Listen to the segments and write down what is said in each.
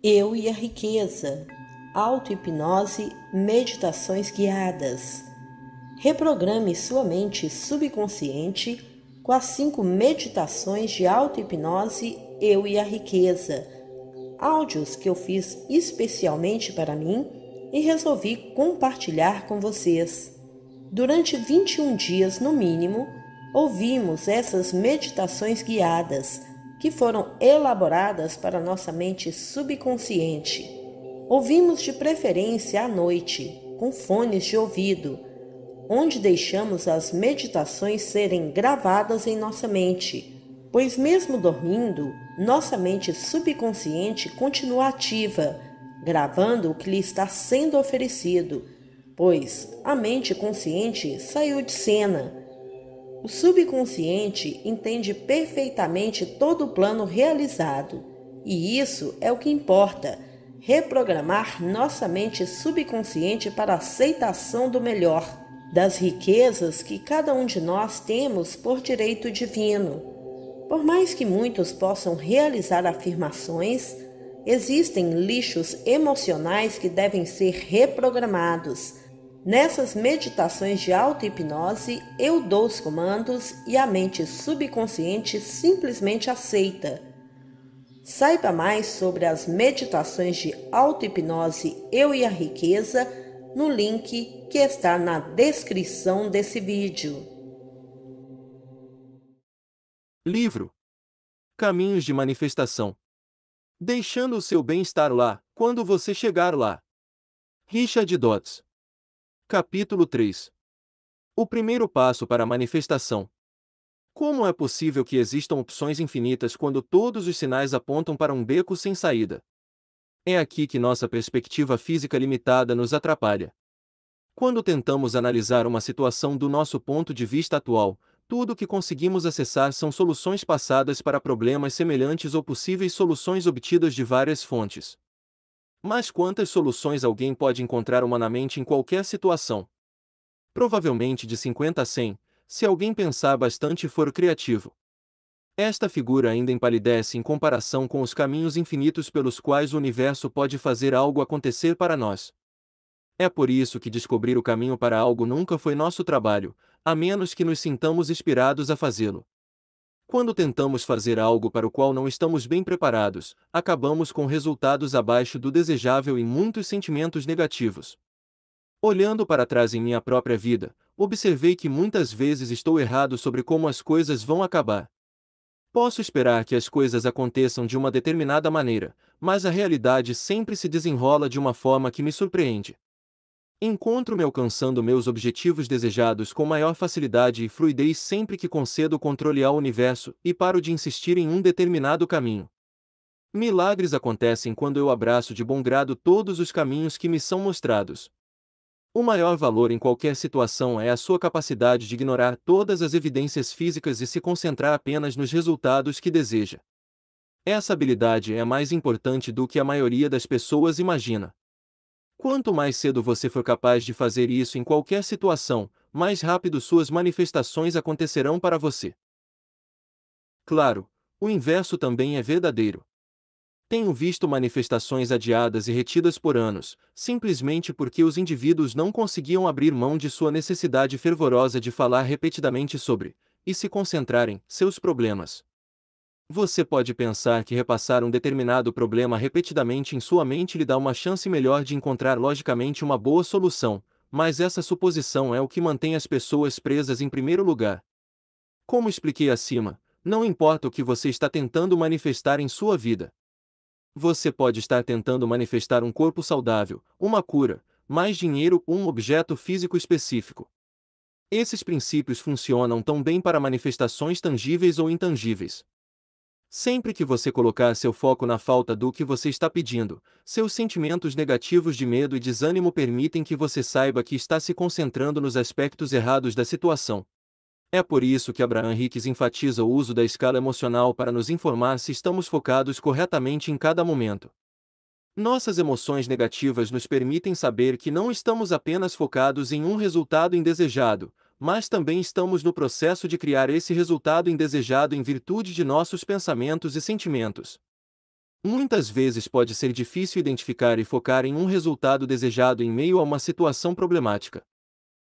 Eu e a Riqueza, auto-hipnose, meditações guiadas. Reprograme sua mente subconsciente com as cinco meditações de auto-hipnose Eu e a Riqueza, áudios que eu fiz especialmente para mim e resolvi compartilhar com vocês. Durante 21 dias no mínimo, ouvimos essas meditações guiadas que foram elaboradas para nossa mente subconsciente. Ouvimos de preferência à noite, com fones de ouvido, onde deixamos as meditações serem gravadas em nossa mente, pois, mesmo dormindo, nossa mente subconsciente continua ativa, gravando o que lhe está sendo oferecido, pois a mente consciente saiu de cena o subconsciente entende perfeitamente todo o plano realizado, e isso é o que importa: reprogramar nossa mente subconsciente para a aceitação do melhor, das riquezas que cada um de nós temos por direito divino. Por mais que muitos possam realizar afirmações, existem lixos emocionais que devem ser reprogramados Nessas meditações de auto-hipnose, eu dou os comandos e a mente subconsciente simplesmente aceita. Saiba mais sobre as meditações de auto-hipnose Eu e a Riqueza no link que está na descrição desse vídeo. Livro Caminhos de Manifestação Deixando o seu bem-estar lá, quando você chegar lá. Richard Dodds Capítulo 3 O primeiro passo para a manifestação. Como é possível que existam opções infinitas quando todos os sinais apontam para um beco sem saída? É aqui que nossa perspectiva física limitada nos atrapalha. Quando tentamos analisar uma situação do nosso ponto de vista atual, tudo o que conseguimos acessar são soluções passadas para problemas semelhantes ou possíveis soluções obtidas de várias fontes. Mas quantas soluções alguém pode encontrar humanamente em qualquer situação? Provavelmente de 50 a 100, se alguém pensar bastante e for criativo. Esta figura ainda empalidece em comparação com os caminhos infinitos pelos quais o universo pode fazer algo acontecer para nós. É por isso que descobrir o caminho para algo nunca foi nosso trabalho, a menos que nos sintamos inspirados a fazê-lo. Quando tentamos fazer algo para o qual não estamos bem preparados, acabamos com resultados abaixo do desejável e muitos sentimentos negativos. Olhando para trás em minha própria vida, observei que muitas vezes estou errado sobre como as coisas vão acabar. Posso esperar que as coisas aconteçam de uma determinada maneira, mas a realidade sempre se desenrola de uma forma que me surpreende. Encontro-me alcançando meus objetivos desejados com maior facilidade e fluidez sempre que concedo o controle ao universo e paro de insistir em um determinado caminho. Milagres acontecem quando eu abraço de bom grado todos os caminhos que me são mostrados. O maior valor em qualquer situação é a sua capacidade de ignorar todas as evidências físicas e se concentrar apenas nos resultados que deseja. Essa habilidade é mais importante do que a maioria das pessoas imagina. Quanto mais cedo você for capaz de fazer isso em qualquer situação, mais rápido suas manifestações acontecerão para você. Claro, o inverso também é verdadeiro. Tenho visto manifestações adiadas e retidas por anos, simplesmente porque os indivíduos não conseguiam abrir mão de sua necessidade fervorosa de falar repetidamente sobre e se concentrarem seus problemas. Você pode pensar que repassar um determinado problema repetidamente em sua mente lhe dá uma chance melhor de encontrar logicamente uma boa solução, mas essa suposição é o que mantém as pessoas presas em primeiro lugar. Como expliquei acima, não importa o que você está tentando manifestar em sua vida. Você pode estar tentando manifestar um corpo saudável, uma cura, mais dinheiro ou um objeto físico específico. Esses princípios funcionam tão bem para manifestações tangíveis ou intangíveis. Sempre que você colocar seu foco na falta do que você está pedindo, seus sentimentos negativos de medo e desânimo permitem que você saiba que está se concentrando nos aspectos errados da situação. É por isso que Abraham Hicks enfatiza o uso da escala emocional para nos informar se estamos focados corretamente em cada momento. Nossas emoções negativas nos permitem saber que não estamos apenas focados em um resultado indesejado, mas também estamos no processo de criar esse resultado indesejado em virtude de nossos pensamentos e sentimentos. Muitas vezes pode ser difícil identificar e focar em um resultado desejado em meio a uma situação problemática.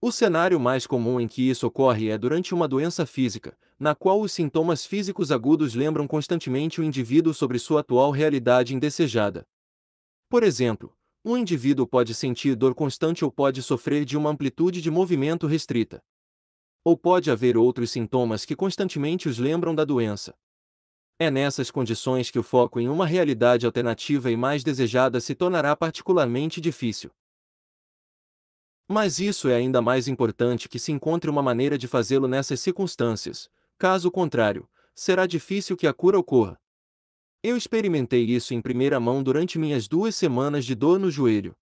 O cenário mais comum em que isso ocorre é durante uma doença física, na qual os sintomas físicos agudos lembram constantemente o indivíduo sobre sua atual realidade indesejada. Por exemplo, um indivíduo pode sentir dor constante ou pode sofrer de uma amplitude de movimento restrita. Ou pode haver outros sintomas que constantemente os lembram da doença. É nessas condições que o foco em uma realidade alternativa e mais desejada se tornará particularmente difícil. Mas isso é ainda mais importante que se encontre uma maneira de fazê-lo nessas circunstâncias, caso contrário, será difícil que a cura ocorra. Eu experimentei isso em primeira mão durante minhas duas semanas de dor no joelho.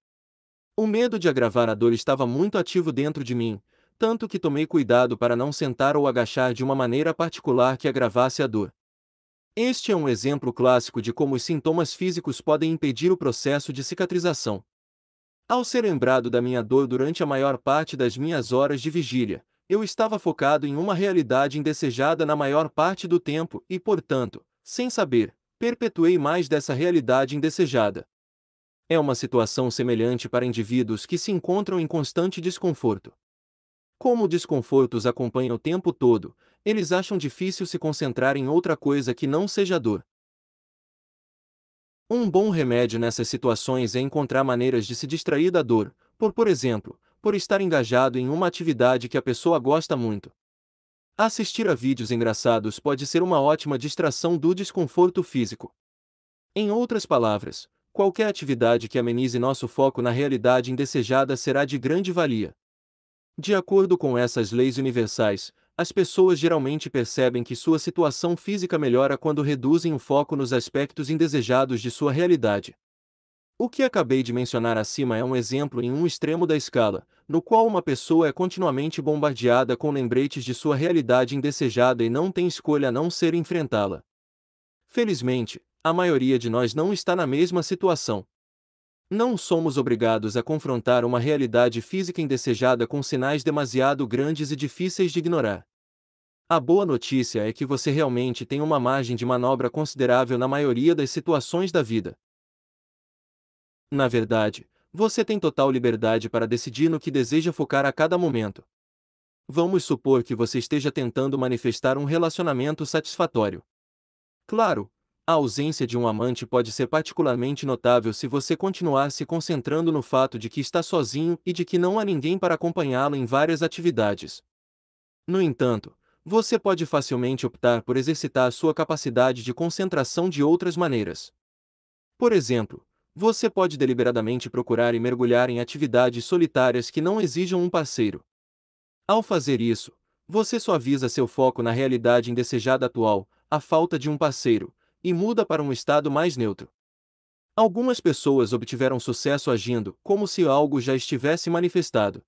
O medo de agravar a dor estava muito ativo dentro de mim, tanto que tomei cuidado para não sentar ou agachar de uma maneira particular que agravasse a dor. Este é um exemplo clássico de como os sintomas físicos podem impedir o processo de cicatrização. Ao ser lembrado da minha dor durante a maior parte das minhas horas de vigília, eu estava focado em uma realidade indesejada na maior parte do tempo e, portanto, sem saber, perpetuei mais dessa realidade indesejada. É uma situação semelhante para indivíduos que se encontram em constante desconforto. Como desconfortos acompanham o tempo todo, eles acham difícil se concentrar em outra coisa que não seja dor. Um bom remédio nessas situações é encontrar maneiras de se distrair da dor, por, por exemplo, por estar engajado em uma atividade que a pessoa gosta muito. Assistir a vídeos engraçados pode ser uma ótima distração do desconforto físico. Em outras palavras, qualquer atividade que amenize nosso foco na realidade indesejada será de grande valia. De acordo com essas leis universais, as pessoas geralmente percebem que sua situação física melhora quando reduzem o foco nos aspectos indesejados de sua realidade. O que acabei de mencionar acima é um exemplo em um extremo da escala, no qual uma pessoa é continuamente bombardeada com lembretes de sua realidade indesejada e não tem escolha a não ser enfrentá-la. Felizmente, a maioria de nós não está na mesma situação. Não somos obrigados a confrontar uma realidade física indesejada com sinais demasiado grandes e difíceis de ignorar. A boa notícia é que você realmente tem uma margem de manobra considerável na maioria das situações da vida. Na verdade, você tem total liberdade para decidir no que deseja focar a cada momento. Vamos supor que você esteja tentando manifestar um relacionamento satisfatório. Claro, a ausência de um amante pode ser particularmente notável se você continuar se concentrando no fato de que está sozinho e de que não há ninguém para acompanhá-lo em várias atividades. No entanto, você pode facilmente optar por exercitar sua capacidade de concentração de outras maneiras. Por exemplo, você pode deliberadamente procurar e mergulhar em atividades solitárias que não exijam um parceiro. Ao fazer isso, você suaviza seu foco na realidade indesejada atual, a falta de um parceiro, e muda para um estado mais neutro. Algumas pessoas obtiveram sucesso agindo como se algo já estivesse manifestado.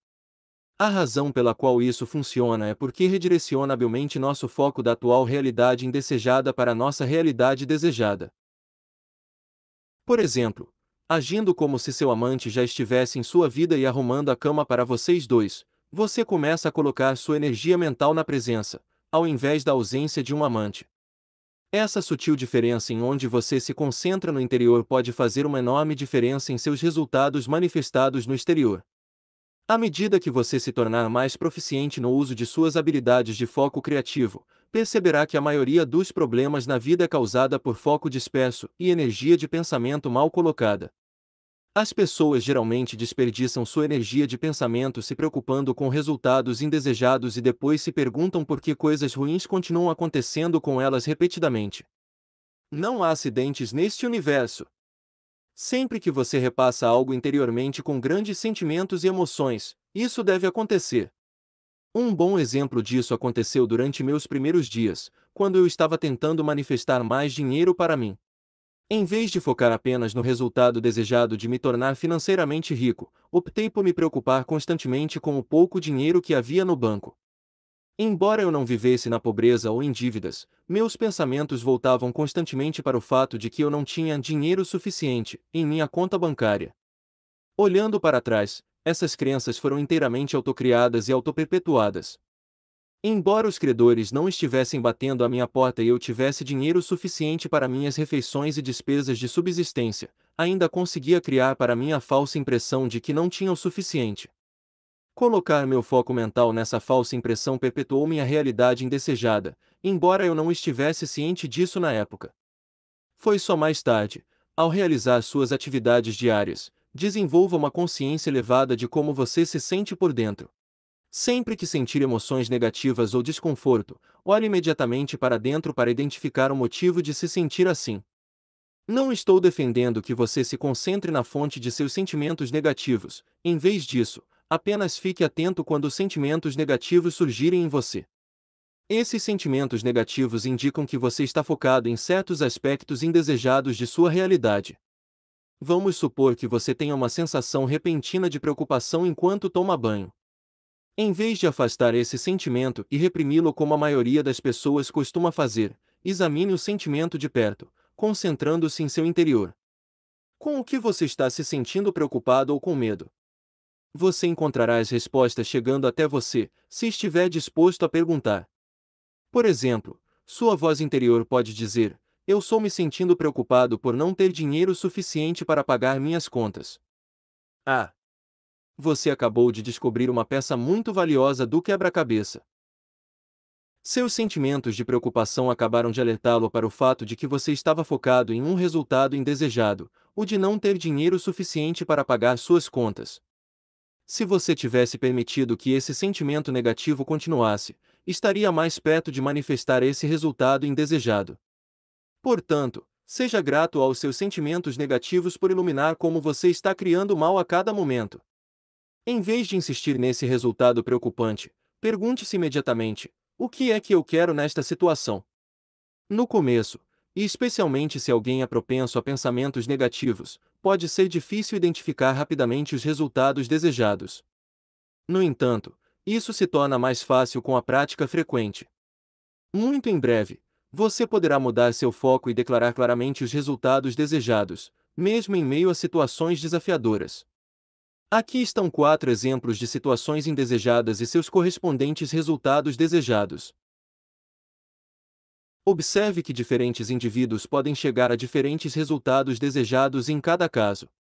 A razão pela qual isso funciona é porque redireciona habilmente nosso foco da atual realidade indesejada para a nossa realidade desejada. Por exemplo, agindo como se seu amante já estivesse em sua vida e arrumando a cama para vocês dois, você começa a colocar sua energia mental na presença, ao invés da ausência de um amante. Essa sutil diferença em onde você se concentra no interior pode fazer uma enorme diferença em seus resultados manifestados no exterior. À medida que você se tornar mais proficiente no uso de suas habilidades de foco criativo, perceberá que a maioria dos problemas na vida é causada por foco disperso e energia de pensamento mal colocada. As pessoas geralmente desperdiçam sua energia de pensamento se preocupando com resultados indesejados e depois se perguntam por que coisas ruins continuam acontecendo com elas repetidamente. Não há acidentes neste universo. Sempre que você repassa algo interiormente com grandes sentimentos e emoções, isso deve acontecer. Um bom exemplo disso aconteceu durante meus primeiros dias, quando eu estava tentando manifestar mais dinheiro para mim. Em vez de focar apenas no resultado desejado de me tornar financeiramente rico, optei por me preocupar constantemente com o pouco dinheiro que havia no banco. Embora eu não vivesse na pobreza ou em dívidas, meus pensamentos voltavam constantemente para o fato de que eu não tinha dinheiro suficiente em minha conta bancária. Olhando para trás, essas crenças foram inteiramente autocriadas e autoperpetuadas, Embora os credores não estivessem batendo à minha porta e eu tivesse dinheiro suficiente para minhas refeições e despesas de subsistência, ainda conseguia criar para mim a falsa impressão de que não tinha o suficiente. Colocar meu foco mental nessa falsa impressão perpetuou minha realidade indesejada, embora eu não estivesse ciente disso na época. Foi só mais tarde, ao realizar suas atividades diárias, desenvolva uma consciência elevada de como você se sente por dentro. Sempre que sentir emoções negativas ou desconforto, olhe imediatamente para dentro para identificar o motivo de se sentir assim. Não estou defendendo que você se concentre na fonte de seus sentimentos negativos, em vez disso, apenas fique atento quando sentimentos negativos surgirem em você. Esses sentimentos negativos indicam que você está focado em certos aspectos indesejados de sua realidade. Vamos supor que você tenha uma sensação repentina de preocupação enquanto toma banho. Em vez de afastar esse sentimento e reprimi-lo como a maioria das pessoas costuma fazer, examine o sentimento de perto, concentrando-se em seu interior. Com o que você está se sentindo preocupado ou com medo? Você encontrará as respostas chegando até você, se estiver disposto a perguntar. Por exemplo, sua voz interior pode dizer: Eu sou me sentindo preocupado por não ter dinheiro suficiente para pagar minhas contas. Ah, você acabou de descobrir uma peça muito valiosa do quebra-cabeça. Seus sentimentos de preocupação acabaram de alertá-lo para o fato de que você estava focado em um resultado indesejado, o de não ter dinheiro suficiente para pagar suas contas. Se você tivesse permitido que esse sentimento negativo continuasse, estaria mais perto de manifestar esse resultado indesejado. Portanto, seja grato aos seus sentimentos negativos por iluminar como você está criando mal a cada momento. Em vez de insistir nesse resultado preocupante, pergunte-se imediatamente: o que é que eu quero nesta situação? No começo, e especialmente se alguém é propenso a pensamentos negativos, pode ser difícil identificar rapidamente os resultados desejados. No entanto, isso se torna mais fácil com a prática frequente. Muito em breve, você poderá mudar seu foco e declarar claramente os resultados desejados, mesmo em meio a situações desafiadoras. Aqui estão quatro exemplos de situações indesejadas e seus correspondentes resultados desejados. Observe que diferentes indivíduos podem chegar a diferentes resultados desejados em cada caso.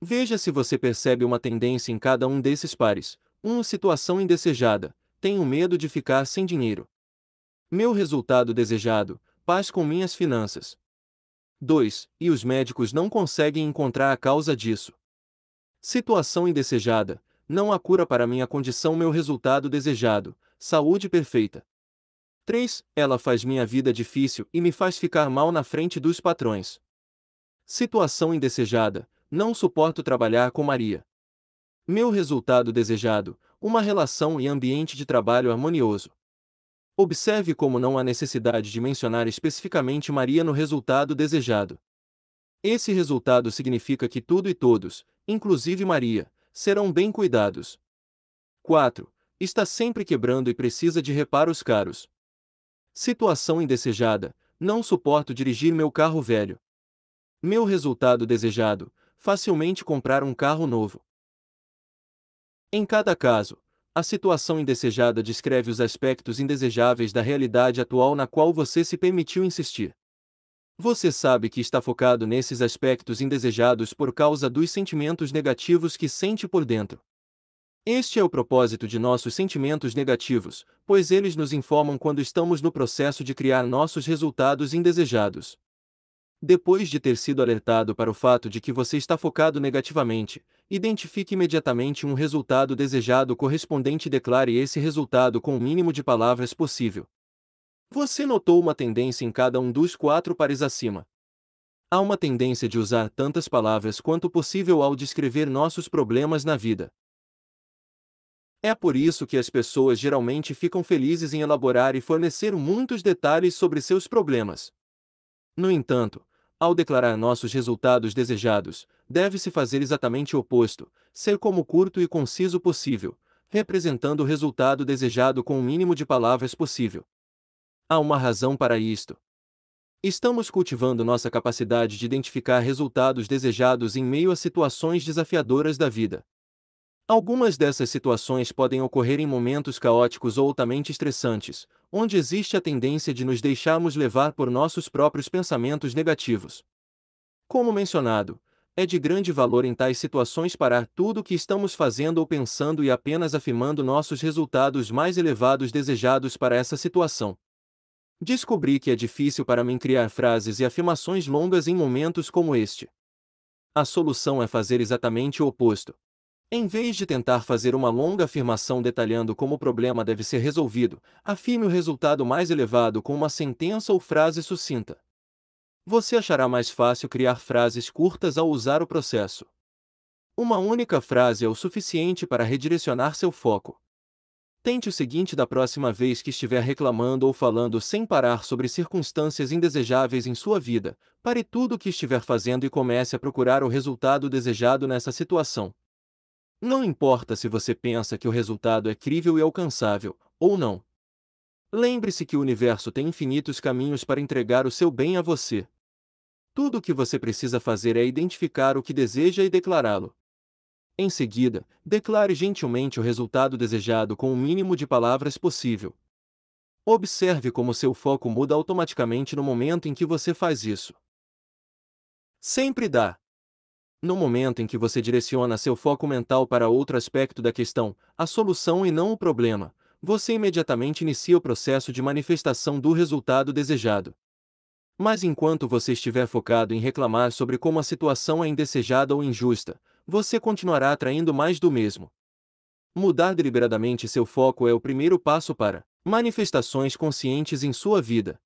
Veja se você percebe uma tendência em cada um desses pares. um, situação indesejada. Tenho medo de ficar sem dinheiro. Meu resultado desejado: paz com minhas finanças. 2. E os médicos não conseguem encontrar a causa disso. Situação indesejada. Não há cura para minha condição, meu resultado desejado. Saúde perfeita. 3. Ela faz minha vida difícil e me faz ficar mal na frente dos patrões. Situação indesejada. Não suporto trabalhar com Maria. Meu resultado desejado: uma relação e ambiente de trabalho harmonioso. Observe como não há necessidade de mencionar especificamente Maria no resultado desejado. Esse resultado significa que tudo e todos, inclusive Maria, serão bem cuidados. 4. Está sempre quebrando e precisa de reparos caros. Situação indesejada: não suporto dirigir meu carro velho. Meu resultado desejado: facilmente comprar um carro novo. Em cada caso, a situação indesejada descreve os aspectos indesejáveis da realidade atual na qual você se permitiu insistir. Você sabe que está focado nesses aspectos indesejados por causa dos sentimentos negativos que sente por dentro. Este é o propósito de nossos sentimentos negativos, pois eles nos informam quando estamos no processo de criar nossos resultados indesejados. Depois de ter sido alertado para o fato de que você está focado negativamente, identifique imediatamente um resultado desejado correspondente e declare esse resultado com o mínimo de palavras possível. Você notou uma tendência em cada um dos quatro pares acima. Há uma tendência de usar tantas palavras quanto possível ao descrever nossos problemas na vida. É por isso que as pessoas geralmente ficam felizes em elaborar e fornecer muitos detalhes sobre seus problemas. No entanto, ao declarar nossos resultados desejados, deve-se fazer exatamente o oposto, ser como curto e conciso possível, representando o resultado desejado com o mínimo de palavras possível. Há uma razão para isto. Estamos cultivando nossa capacidade de identificar resultados desejados em meio a situações desafiadoras da vida. Algumas dessas situações podem ocorrer em momentos caóticos ou altamente estressantes, onde existe a tendência de nos deixarmos levar por nossos próprios pensamentos negativos. Como mencionado, é de grande valor em tais situações parar tudo o que estamos fazendo ou pensando e apenas afirmando nossos resultados mais elevados desejados para essa situação. Descobri que é difícil para mim criar frases e afirmações longas em momentos como este. A solução é fazer exatamente o oposto. Em vez de tentar fazer uma longa afirmação detalhando como o problema deve ser resolvido, afirme o resultado mais elevado com uma sentença ou frase sucinta. Você achará mais fácil criar frases curtas ao usar o processo. Uma única frase é o suficiente para redirecionar seu foco. Tente o seguinte da próxima vez que estiver reclamando ou falando sem parar sobre circunstâncias indesejáveis em sua vida, pare tudo o que estiver fazendo e comece a procurar o resultado desejado nessa situação. Não importa se você pensa que o resultado é crível e alcançável, ou não. Lembre-se que o universo tem infinitos caminhos para entregar o seu bem a você. Tudo o que você precisa fazer é identificar o que deseja e declará-lo. Em seguida, declare gentilmente o resultado desejado com o mínimo de palavras possível. Observe como seu foco muda automaticamente no momento em que você faz isso. Sempre dá. No momento em que você direciona seu foco mental para outro aspecto da questão, a solução e não o problema, você imediatamente inicia o processo de manifestação do resultado desejado. Mas enquanto você estiver focado em reclamar sobre como a situação é indesejada ou injusta, você continuará atraindo mais do mesmo. Mudar deliberadamente seu foco é o primeiro passo para manifestações conscientes em sua vida.